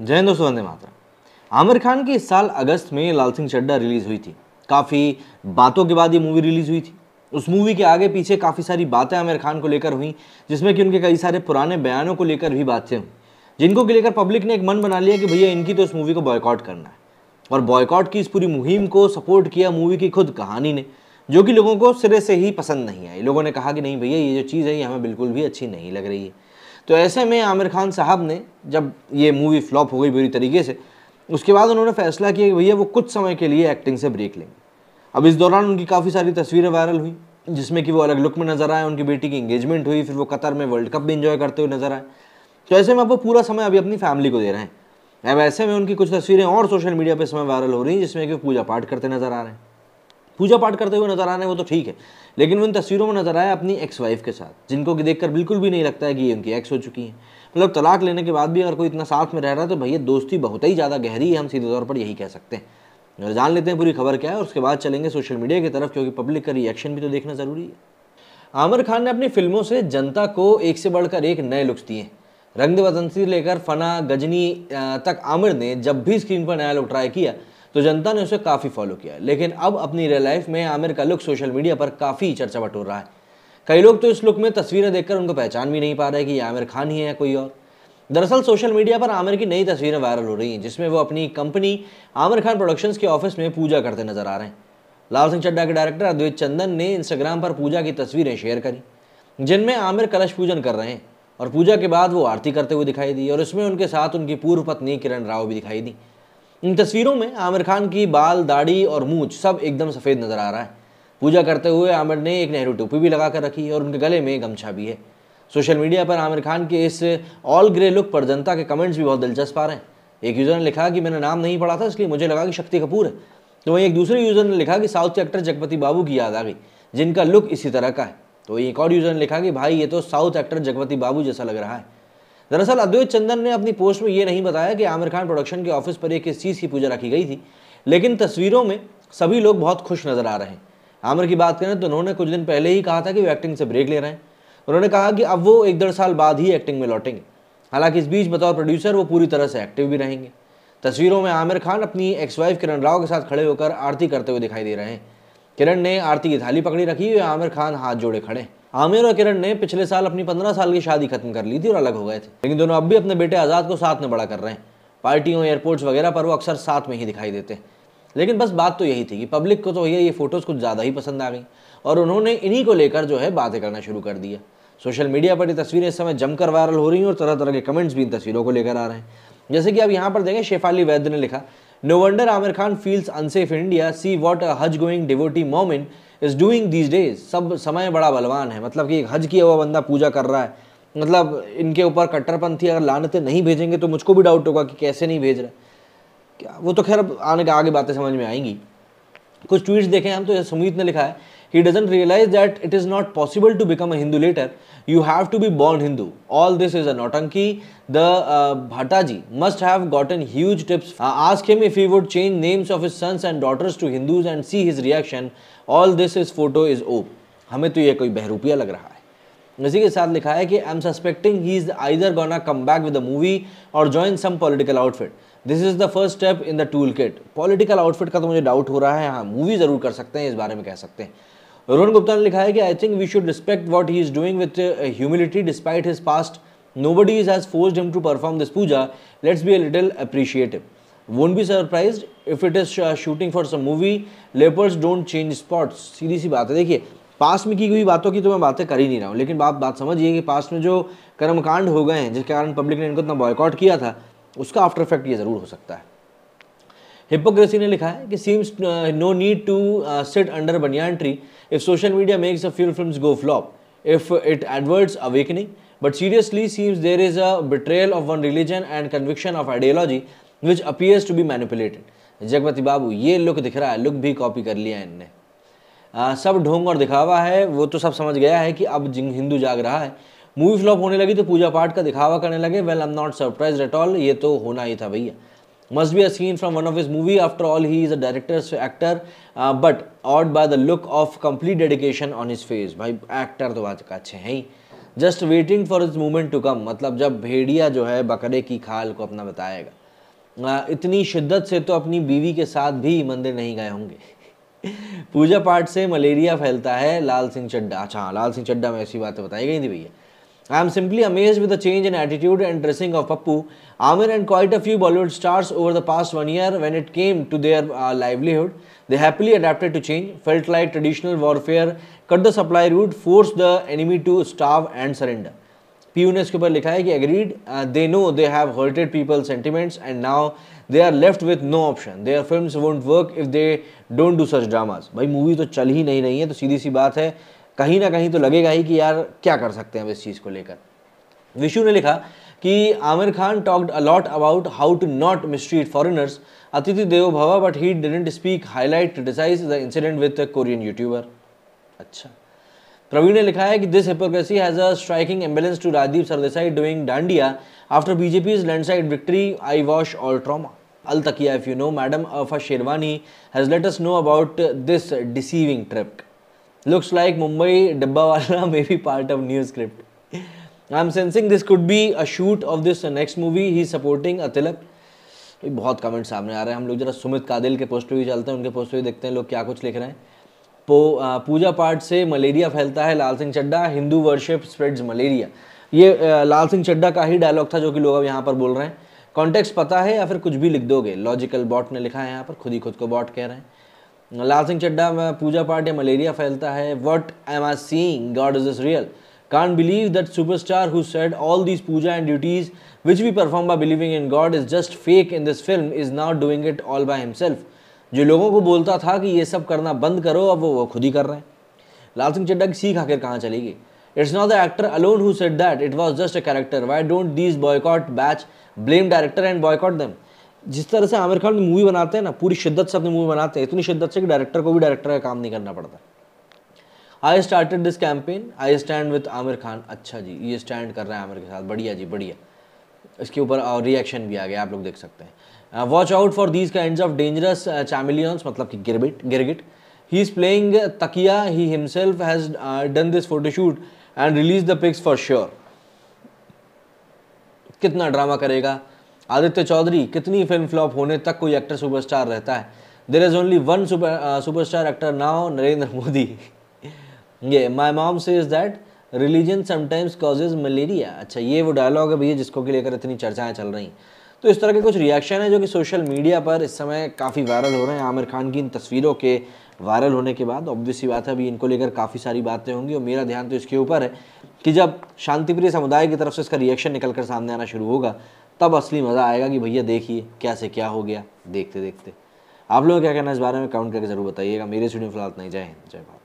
जय हिंद दोस्तों वंदे मातरम आमिर खान की इस साल अगस्त में लाल सिंह चड्डा रिलीज़ हुई थी काफ़ी बातों के बाद ये मूवी रिलीज़ हुई थी उस मूवी के आगे पीछे काफ़ी सारी बातें आमिर खान को लेकर हुई जिसमें कि उनके कई सारे पुराने बयानों को लेकर भी बातें हुई जिनको लेकर पब्लिक ने एक मन बना लिया कि भैया इनकी तो इस मूवी को बॉयकॉट करना है और बॉयकॉट की इस पूरी मुहिम को सपोर्ट किया मूवी की खुद कहानी ने जो कि लोगों को सिरे से ही पसंद नहीं आई लोगों ने कहा कि नहीं भैया ये जो चीज़ है ये हमें बिल्कुल भी अच्छी नहीं लग रही है तो ऐसे में आमिर खान साहब ने जब ये मूवी फ्लॉप हो गई बुरी तरीके से उसके बाद उन्होंने फैसला किया कि भैया वो कुछ समय के लिए एक्टिंग से ब्रेक लेंगे अब इस दौरान उनकी काफ़ी सारी तस्वीरें वायरल हुई जिसमें कि वो अलग लुक में नज़र आए उनकी बेटी की इंगेजमेंट हुई फिर वो कतर में वर्ल्ड कप भी इंजॉय करते हुए नज़र आए तो ऐसे में अब वो पूरा समय अभी अपनी फैमिली को दे रहे हैं अब ऐसे में उनकी कुछ तस्वीरें और सोशल मीडिया पर समय वायरल हो रही हैं जिसमें कि वो पूजा पाठ करते नज़र आ रहे हैं पूजा पाठ करते हुए नजर आ रहे हैं वो तो ठीक है लेकिन वो इन तस्वीरों में नजर आए अपनी एक्स वाइफ के साथ जिनको कि देखकर बिल्कुल भी नहीं लगता है कि ये उनकी एक्स हो चुकी हैं मतलब तलाक लेने के बाद भी अगर कोई इतना साथ में रह रहा है तो भैया दोस्ती बहुत ही ज़्यादा गहरी है हम सीधे तौर पर यही कह सकते हैं और जान लेते हैं पूरी खबर क्या है और उसके बाद चलेंगे सोशल मीडिया की तरफ क्योंकि पब्लिक का रिएक्शन भी तो देखना ज़रूरी है आमिर खान ने अपनी फिल्मों से जनता को एक से बढ़कर एक नए लुक्स दिए रंग वतन से लेकर फना गजनी तक आमिर ने जब भी स्क्रीन पर नया लुक ट्राई किया तो जनता ने उसे काफ़ी फॉलो किया लेकिन अब अपनी रियल लाइफ में आमिर का लुक सोशल मीडिया पर काफ़ी चर्चा बटोर रहा है कई लोग तो इस लुक में तस्वीरें देखकर उनको पहचान भी नहीं पा रहे कि ये आमिर खान ही है कोई और दरअसल सोशल मीडिया पर आमिर की नई तस्वीरें वायरल हो रही हैं जिसमें वो अपनी कंपनी आमिर खान प्रोडक्शंस के ऑफिस में पूजा करते नजर आ रहे हैं लाल सिंह चड्डा के डायरेक्टर अद्वैत चंदन ने इंस्टाग्राम पर पूजा की तस्वीरें शेयर करी जिनमें आमिर कलश पूजन कर रहे हैं और पूजा के बाद वो आरती करते हुए दिखाई दी और इसमें उनके साथ उनकी पूर्व पत्नी किरण राव भी दिखाई दी इन तस्वीरों में आमिर खान की बाल दाढ़ी और मूछ सब एकदम सफ़ेद नज़र आ रहा है पूजा करते हुए आमिर ने एक नेहरू टोपी भी लगा कर रखी है और उनके गले में गमछा भी है सोशल मीडिया पर आमिर खान के इस ऑल ग्रे लुक पर जनता के कमेंट्स भी बहुत दिलचस्प आ रहे हैं एक यूज़र ने लिखा कि मैंने नाम नहीं पढ़ा था इसलिए मुझे लगा कि शक्ति कपूर है तो वहीं एक दूसरे यूज़र ने लिखा कि साउथ के एक्टर जगपति बाबू की याद आ गई जिनका लुक इसी तरह का है तो वहीं एक और यूज़र ने लिखा कि भाई ये तो साउथ एक्टर जगपति बाबू जैसा लग रहा है दरअसल अद्वैत चंदन ने अपनी पोस्ट में ये नहीं बताया कि आमिर खान प्रोडक्शन के ऑफिस पर एक इस चीज़ की पूजा रखी गई थी लेकिन तस्वीरों में सभी लोग बहुत खुश नजर आ रहे हैं आमिर की बात करें तो उन्होंने कुछ दिन पहले ही कहा था कि वो एक्टिंग से ब्रेक ले रहे हैं उन्होंने कहा कि अब वो एक डेढ़ साल बाद ही एक्टिंग में लौटेंगे हालांकि इस बीच बतौर प्रोड्यूसर वो पूरी तरह से एक्टिव भी रहेंगे तस्वीरों में आमिर खान अपनी एक्स वाइफ किरण राव के साथ खड़े होकर आरती करते हुए दिखाई दे रहे हैं किरण ने आरती की थाली पकड़ी रखी और आमिर खान हाथ जोड़े खड़े हैं आमिर और किरण ने पिछले साल अपनी पंद्रह साल की शादी खत्म कर ली थी और अलग हो गए थे लेकिन दोनों अब भी अपने बेटे आज़ाद को साथ में बड़ा कर रहे हैं पार्टियों एयरपोर्ट्स वगैरह पर वो अक्सर साथ में ही दिखाई देते हैं लेकिन बस बात तो यही थी कि पब्लिक को तो भैया ये फ़ोटोज़ कुछ ज़्यादा ही पसंद आ गई और उन्होंने इन्हीं को लेकर जो है बातें करना शुरू कर दिया सोशल मीडिया पर ये तस्वीरें इस समय जमकर वायरल हो रही हैं और तरह तरह के कमेंट्स भी इन तस्वीरों को लेकर आ रहे हैं जैसे कि आप यहाँ पर देखें शेफाली वैद्य ने लिखा no wonder Aamir Khan feels unsafe India see what a Haj going devotee मोमिन इज़ डूइंग दीज डेज सब समय बड़ा बलवान है मतलब कि हज किया हुआ बंदा पूजा कर रहा है मतलब इनके ऊपर कट्टरपंथी अगर लानते नहीं भेजेंगे तो मुझको भी डाउट होगा कि कैसे नहीं भेज रहे क्या वो तो खैर आने के आगे बातें समझ में आएंगी कुछ ट्वीट्स देखें हम तो सुमित ने लिखा है he doesn't realize that it is not possible to become a Hindu later. You have to be born Hindu. All this is a notanki. The uh, bhataji must have gotten huge tips. Uh, ask him if he would change names of his sons and daughters to Hindus and see his reaction. All this is photo is op. hame to ye koi behrupiya lag raha hai इसी के साथ लिखा है कि I am suspecting he is either gonna come back with a movie और join some political outfit this is the first step in the tool kit political outfit का तो मुझे डाउट हो रहा है हाँ मूवी ज़रूर कर सकते हैं इस बारे में कह सकते हैं रोहन गुप्ता ने लिखा है कि I think we should respect what he is doing with humility despite his past nobody is has force him to perform this puja let's be a little appreciative won't be surprise if it is shooting for some movie leopards don't change spots सीधी सी बात है देखिए पास में की हुई बातों की तो मैं बातें कर ही नहीं रहा हूँ लेकिन बात बात समझिए कि पास में जो कर्मकांड हो गए हैं जिसके कारण पब्लिक ने इनको इतना बॉयकॉट किया था उसका आफ्टर इफेक्ट ये ज़रूर हो सकता है हिपोक्रेसी ने लिखा है कि seems no need to sit under banyan tree if social media makes a few film go flop if it adverts awakening but seriously seems there is a betrayal of one religion and conviction of ideology which appears to be manipulated Jagpati Babu ये look दिख रहा है look भी copy कर लिया इनने आ, सब ढोंग और दिखावा है वो तो सब समझ गया है कि अब हिंदू जाग रहा है मूवी फ्लॉप होने लगी तो पूजा पाठ का दिखावा करने लगे well I am not surprise at all ये तो होना ही था भैया Must be a scene from one of his movie. After all, he is a director, so actor. Uh, but awed by the look of complete dedication on his face. भाई actor तो आज का अच्छे हैं he just waiting for is moment to come मतलब जब भेड़िया जो है बकरे की खाल को अपना बताएगा इतनी शिद्दत से तो अपनी बीवी के साथ भी मंदिर नहीं गए होंगे पूजा पाठ से मलेरिया फैलता है लाल सिंह चड्डा अच्छा लाल सिंह चड्डा में ऐसी बातें बताई गई थी भैया I am simply amazed with the change in attitude and dressing of Pappu, Amir and quite a few Bollywood stars over the past one year when it came to their uh, livelihood. They happily adapted to change, felt like traditional warfare, cut the supply route, forced the enemy to starve and surrender. Piyu ने इसके ऊपर agreed, uh, they know they have hurted people's sentiments, and now they are left with no option. Their films won't work if they don't do such dramas. Dramas भाई movie तो चल ही नहीं रही है तो सीधी सी बात है कहीं ना कहीं तो लगेगा ही कि यार क्या कर सकते हैं इस चीज़ को लेकर विशु ने लिखा कि Aamir Khan talked a lot about how to not mistreat foreigners अतिथि देवो भवा but he didn't speak highlight criticise the incident with Korean YouTuber अच्छा प्रवीण ने लिखा है कि this hypocrisy has a striking ambulance to Rajdeep Sardesai doing dandiya after BJP is landslide victory I wash all trauma अल तकिया if you know madam Arfa Sherwani has let us know about this deceiving trip looks like Mumbai Dabbawala may be part of new script. I'm sensing this could be a shoot of this next movie. He's supporting a बहुत comment सामने आ रहे हैं हम लोग जरा सुमित कादिल के post भी चलते हैं उनके पोस्ट भी देखते हैं लोग क्या कुछ लिख रहे हैं पो पूजा पाठ से मलेरिया फैलता है Lal Singh Chaddha Hindu worship spreads malaria ये लाल सिंह चड्डा का ही डायलॉग था जो कि लोग अब यहाँ पर बोल रहे हैं कॉन्टेक्स्ट पता है या फिर कुछ भी लिख दोगे लॉजिकल बॉट ने लिखा है यहाँ पर खुद ही खुद को बॉट कह रहे हैं लाल सिंह चड्डा में पूजा पाठ या मलेरिया फैलता है what am I seeing God is is real can believe that superstar who set all these puja and duties which we perform by believing in God is just fake in this film is not doing it all by himself जो लोगों को बोलता था कि ये सब करना बंद करो अब वो वो खुद ही कर रहे हैं लाल सिंह चड्डा की सीख आखिर कहाँ चली गई it's not the actor alone who said that it was just a character why don't these boycott batch blame director and boycott them जिस तरह से आमिर खान मूवी बनाते हैं ना पूरी शिद्दत से अपनी मूवी बनाते हैं इतनी शिद्दत से कि डायरेक्टर को भी डायरेक्टर का काम नहीं करना पड़ता I started this campaign I stand with Aamir Khan अच्छा जी ये स्टैंड कर रहे हैं आमिर के साथ बढ़िया जी बढ़िया इसके ऊपर और रिएक्शन भी आ गया आप लोग देख सकते हैं watch out for these kind of dangerous chameleons मतलब कि गिरबिट गिरगिट ही इज़ प्लेइंग तकिया he himself has done this photoshoot and release the pics for sure कितना ड्रामा करेगा आदित्य चौधरी कितनी फिल्म फ्लॉप होने तक कोई एक्टर सुपरस्टार रहता है there is only one super superstar actor now Narendra Modi ये माई मॉम से is that religion sometimes causes malaria अच्छा ये वो डायलॉग है भैया जिसको के लेकर इतनी चर्चाएं चल रही तो इस तरह के कुछ रिएक्शन है जो कि सोशल मीडिया पर इस समय काफ़ी वायरल हो रहे हैं आमिर खान की इन तस्वीरों के वायरल होने के बाद ऑब्वियस सी बात है अभी इनको लेकर काफ़ी सारी बातें होंगी और मेरा ध्यान तो इसके ऊपर है कि जब शांतिप्रिय समुदाय की तरफ से इसका रिएक्शन निकल कर सामने आना शुरू होगा तब असली मज़ा आएगा कि भैया देखिए कैसे क्या हो गया देखते देखते आप लोगों का क्या कहना है इस बारे में कमेंट करके ज़रूर बताइएगा मेरे स्टूडियो फिलहाल नहीं जय हिंद जय भारत